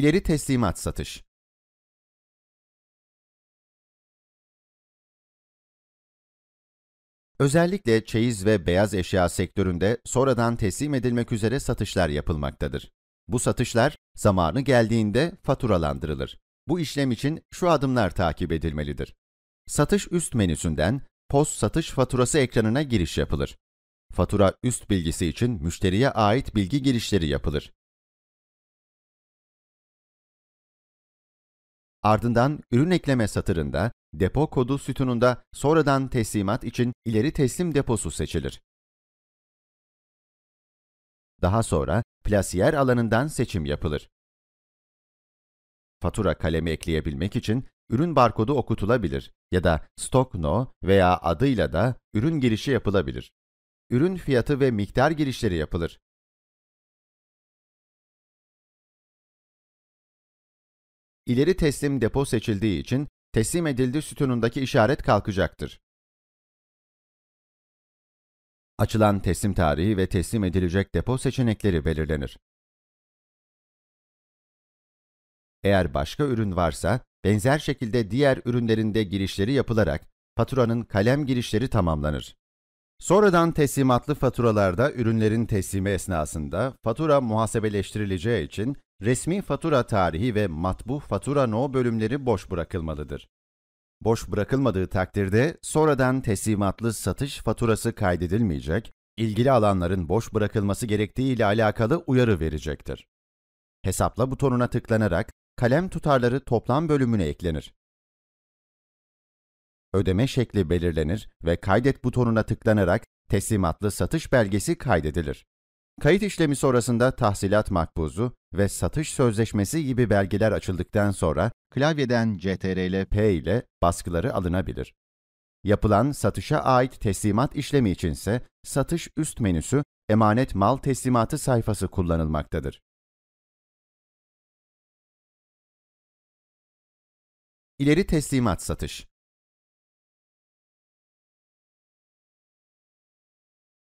İleri teslimat satış. Özellikle çeyiz ve beyaz eşya sektöründe sonradan teslim edilmek üzere satışlar yapılmaktadır. Bu satışlar zamanı geldiğinde faturalandırılır. Bu işlem için şu adımlar takip edilmelidir. Satış üst menüsünden post satış faturası ekranına giriş yapılır. Fatura üst bilgisi için müşteriye ait bilgi girişleri yapılır. Ardından ürün ekleme satırında depo kodu sütununda sonradan teslimat için ileri teslim deposu seçilir. Daha sonra plasiyer alanından seçim yapılır. Fatura kalemi ekleyebilmek için ürün barkodu okutulabilir ya da stock no veya adıyla da ürün girişi yapılabilir. Ürün fiyatı ve miktar girişleri yapılır. ileri teslim depo seçildiği için teslim edildi sütunundaki işaret kalkacaktır. Açılan teslim tarihi ve teslim edilecek depo seçenekleri belirlenir. Eğer başka ürün varsa, benzer şekilde diğer ürünlerinde girişleri yapılarak faturanın kalem girişleri tamamlanır. Sonradan teslimatlı faturalarda ürünlerin teslimi esnasında fatura muhasebeleştirileceği için resmi fatura tarihi ve matbu fatura no bölümleri boş bırakılmalıdır. Boş bırakılmadığı takdirde sonradan teslimatlı satış faturası kaydedilmeyecek, ilgili alanların boş bırakılması gerektiği ile alakalı uyarı verecektir. Hesapla butonuna tıklanarak kalem tutarları toplam bölümüne eklenir. Ödeme şekli belirlenir ve kaydet butonuna tıklanarak teslimatlı satış belgesi kaydedilir. Kayıt işlemi sonrasında tahsilat makbuzu ve satış sözleşmesi gibi belgeler açıldıktan sonra klavyeden CTRL P ile baskıları alınabilir. Yapılan satışa ait teslimat işlemi içinse satış üst menüsü emanet mal teslimatı sayfası kullanılmaktadır. İleri teslimat satış